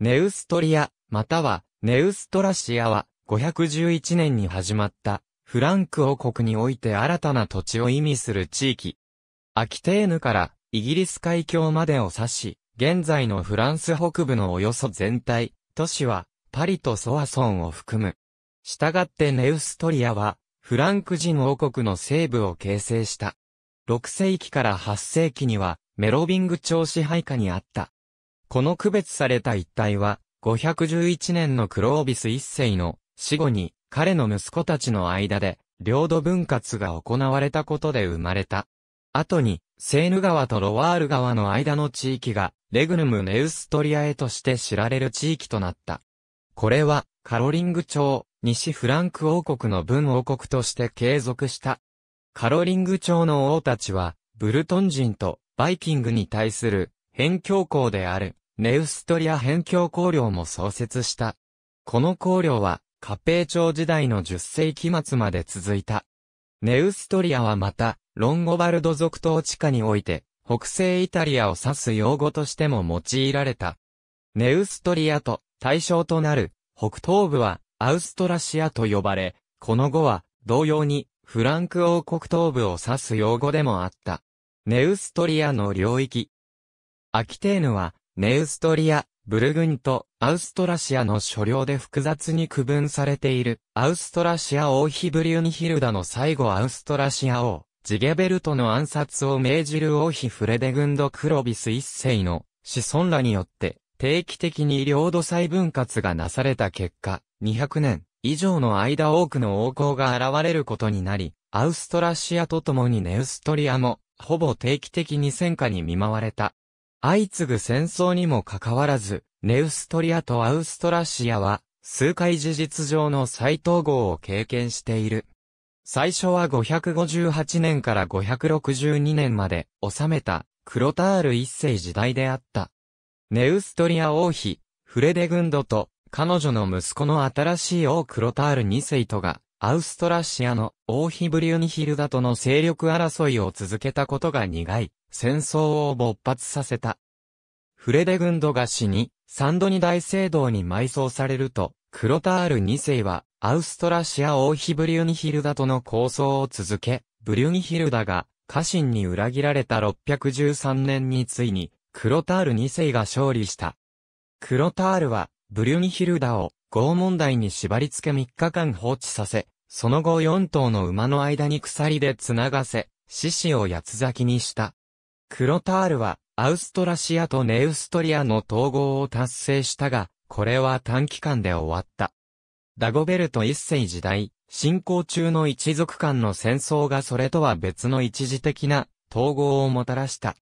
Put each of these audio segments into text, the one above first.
ネウストリア、またはネウストラシアは、511年に始まった、フランク王国において新たな土地を意味する地域。アキテーヌからイギリス海峡までを指し、現在のフランス北部のおよそ全体、都市はパリとソアソンを含む。したがってネウストリアは、フランク人王国の西部を形成した。6世紀から8世紀には、メロビング朝支配下にあった。この区別された一帯は、511年のクロービス一世の死後に彼の息子たちの間で領土分割が行われたことで生まれた。後に、セーヌ川とロワール川の間の地域が、レグヌム・ネウストリアへとして知られる地域となった。これは、カロリング町、西フランク王国の文王国として継続した。カロリング町の王たちは、ブルトン人とバイキングに対する、辺境校であるネウストリア辺境公領も創設した。この公領は、カペ朝時代の10世紀末まで続いた。ネウストリアはまた、ロンゴバルド族統治下において、北西イタリアを指す用語としても用いられた。ネウストリアと対象となる北東部はアウストラシアと呼ばれ、この後は同様にフランク王国東部を指す用語でもあった。ネウストリアの領域。アキテーヌはネウストリア、ブルグント、アウストラシアの所領で複雑に区分されている、アウストラシア王ヒブリュンヒルダの最後アウストラシア王、ジゲベルトの暗殺を命じる王妃フレデグンド・クロビス一世の子孫らによって、定期的に領土再分割がなされた結果、200年以上の間多くの王侯が現れることになり、アウストラシアと共にネウストリアも、ほぼ定期的に戦火に見舞われた。相次ぐ戦争にもかかわらず、ネウストリアとアウストラシアは、数回事実上の再統合を経験している。最初は558年から562年まで治めた、クロタール一世時代であった。ネウストリア王妃、フレデグンドと、彼女の息子の新しい王クロタール二世とが、アウストラシアの王妃ブリュニヒルダとの勢力争いを続けたことが苦い。戦争を勃発させた。フレデグンドが死に、サンドニ大聖堂に埋葬されると、クロタール2世は、アウストラシア王妃ブリュニヒルダとの抗争を続け、ブリュニヒルダが、家臣に裏切られた613年についに、クロタール2世が勝利した。クロタールは、ブリュニヒルダを、拷問台に縛り付け3日間放置させ、その後4頭の馬の間に鎖で繋がせ、獅子を八つ咲きにした。クロタールは、アウストラシアとネウストリアの統合を達成したが、これは短期間で終わった。ダゴベルト一世時代、進行中の一族間の戦争がそれとは別の一時的な統合をもたらした。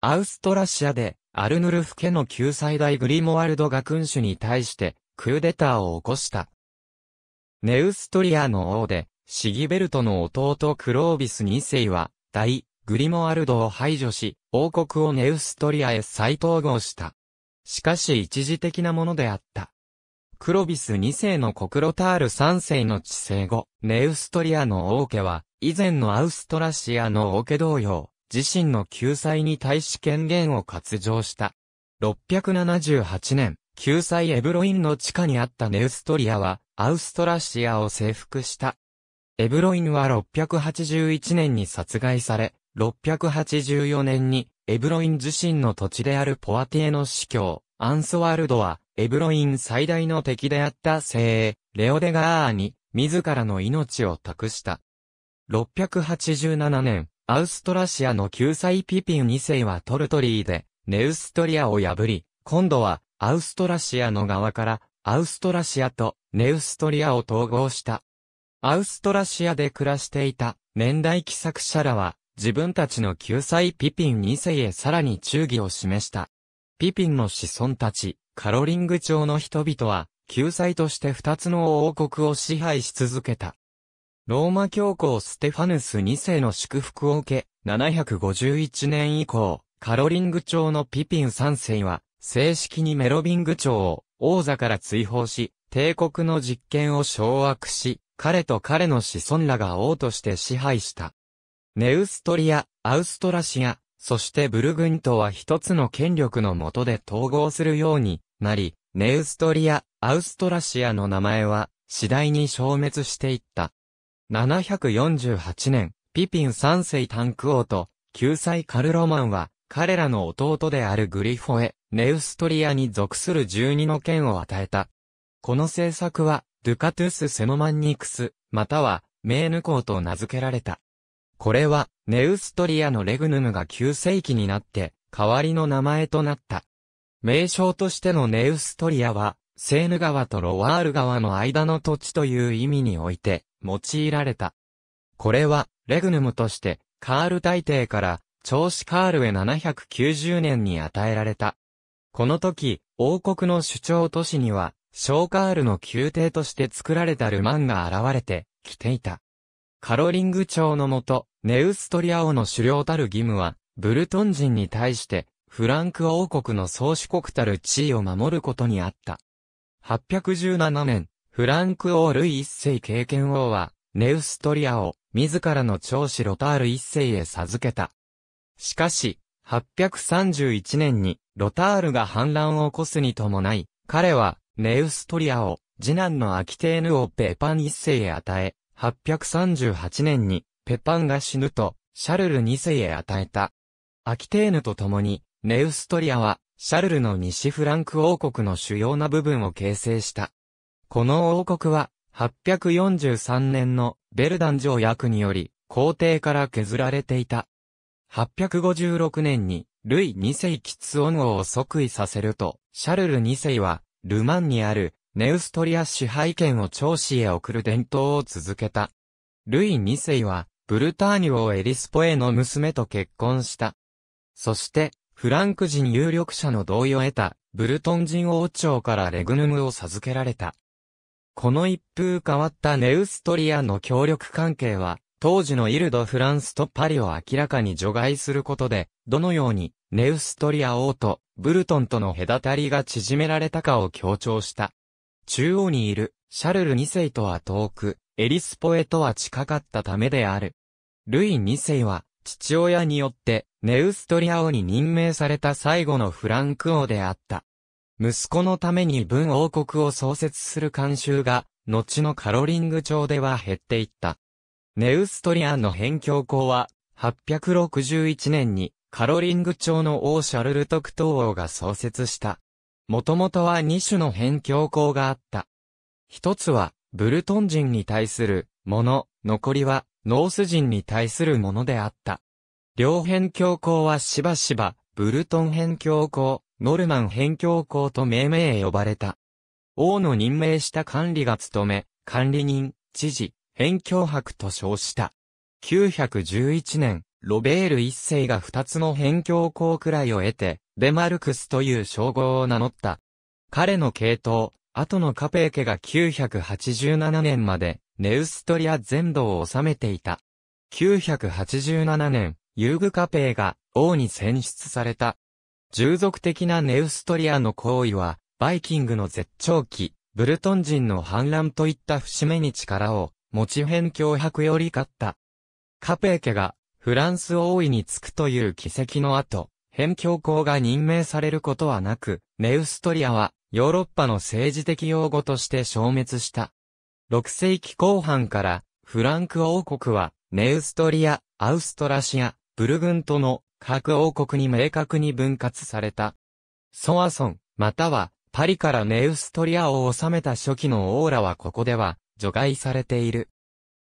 アウストラシアで、アルヌルフ家の救済大グリモワルドが君主に対してクーデターを起こした。ネウストリアの王で、シギベルトの弟クロービス二世は、大グリモアルドを排除し、王国をネウストリアへ再統合した。しかし一時的なものであった。クロビス2世のコクロタール3世の治世後、ネウストリアの王家は、以前のアウストラシアの王家同様、自身の救済に対し権限を割譲した。678年、救済エブロインの地下にあったネウストリアは、アウストラシアを征服した。エブロインは681年に殺害され、684年に、エブロイン自身の土地であるポアティエの司教、アンソワルドは、エブロイン最大の敵であった精鋭、レオデガーアに、自らの命を託した。687年、アウストラシアの救済ピピン2世はトルトリーで、ネウストリアを破り、今度は、アウストラシアの側から、アウストラシアとネウストリアを統合した。アウストラシアで暮らしていた年代記作者らは、自分たちの救済ピピン2世へさらに忠義を示した。ピピンの子孫たち、カロリング朝の人々は、救済として二つの王国を支配し続けた。ローマ教皇ステファヌス2世の祝福を受け、751年以降、カロリング朝のピピン3世は、正式にメロビング朝を王座から追放し、帝国の実権を掌握し、彼と彼の子孫らが王として支配した。ネウストリア、アウストラシア、そしてブルグントは一つの権力の下で統合するようになり、ネウストリア、アウストラシアの名前は次第に消滅していった。748年、ピピン三世タンク王と9歳カルロマンは彼らの弟であるグリフォへネウストリアに属する12の剣を与えた。この政策は、ドゥカトゥス・セノマンニクス、または、メーヌ公と名付けられた。これは、ネウストリアのレグヌムが9世紀になって、代わりの名前となった。名称としてのネウストリアは、セーヌ川とロワール川の間の土地という意味において、用いられた。これは、レグヌムとして、カール大帝から、長子カールへ790年に与えられた。この時、王国の首長都市には、小カールの宮廷として作られたルマンが現れて、来ていた。カロリング朝のもと、ネウストリア王の狩猟たる義務は、ブルトン人に対して、フランク王国の宗主国たる地位を守ることにあった。817年、フランク王ルイ一世経験王は、ネウストリアを、自らの長子ロタール一世へ授けた。しかし、831年に、ロタールが反乱を起こすに伴い、彼は、ネウストリアを、次男のアキテーヌをペーパン一世へ与え、838年に、ペパンが死ぬと、シャルル2世へ与えた。アキテーヌと共に、ネウストリアは、シャルルの西フランク王国の主要な部分を形成した。この王国は、843年のベルダン条約により、皇帝から削られていた。856年に、ルイ2世キツオン王を即位させると、シャルル2世は、ルマンにある、ネウストリア支配権を長子へ送る伝統を続けた。ルイ2世は、ブルターニュをエリスポエの娘と結婚した。そして、フランク人有力者の同意を得た、ブルトン人王朝からレグヌムを授けられた。この一風変わったネウストリアの協力関係は、当時のイルド・フランスとパリを明らかに除外することで、どのようにネウストリア王とブルトンとの隔たりが縮められたかを強調した。中央にいるシャルル2世とは遠く、エリスポエとは近かったためである。ルイ2世は、父親によって、ネウストリア王に任命された最後のフランク王であった。息子のために文王国を創設する慣習が、後のカロリング朝では減っていった。ネウストリアの辺境校は、861年にカロリング朝の王シャルル特等王が創設した。もともとは2種の辺境校があった。一つは、ブルトン人に対するもの、残りはノース人に対するものであった。両辺教皇はしばしば、ブルトン辺教皇、ノルマン辺教皇と命名へ呼ばれた。王の任命した管理が務め、管理人、知事、辺教博と称した。911年、ロベール一世が二つの辺教皇くらいを得て、デマルクスという称号を名乗った。彼の系統、後のカペー家が987年まで、ネウストリア全土を治めていた。987年、ユーグカペーが王に選出された。従属的なネウストリアの行為は、バイキングの絶頂期、ブルトン人の反乱といった節目に力を、持ち辺脅迫より勝った。カペー家がフランス王位につくという奇跡の後、辺境公が任命されることはなく、ネウストリアはヨーロッパの政治的用語として消滅した。6世紀後半からフランク王国はネウストリア、アウストラシア、ブルグントの各王国に明確に分割された。ソアソン、またはパリからネウストリアを治めた初期のオーラはここでは除外されている。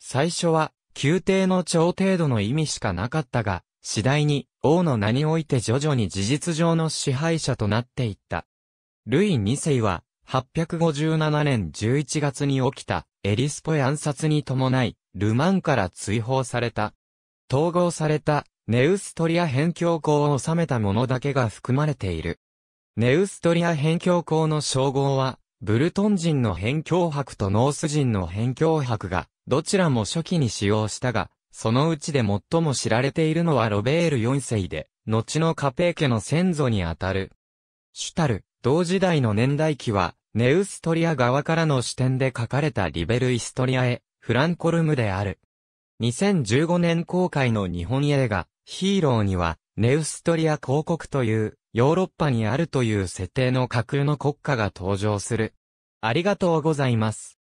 最初は宮廷の長程度の意味しかなかったが、次第に王の名において徐々に事実上の支配者となっていった。ルイ2世は、857年11月に起きたエリスポ暗殺に伴い、ルマンから追放された。統合されたネウストリア辺境港を治めたものだけが含まれている。ネウストリア辺境港の称号は、ブルトン人の辺境博とノース人の辺境博が、どちらも初期に使用したが、そのうちで最も知られているのはロベール4世で、後のカペー家の先祖にあたる。シュタル、同時代の年代記は、ネウストリア側からの視点で書かれたリベル・イストリアへ、フランコルムである。2015年公開の日本映画、ヒーローには、ネウストリア広告という、ヨーロッパにあるという設定の架空の国家が登場する。ありがとうございます。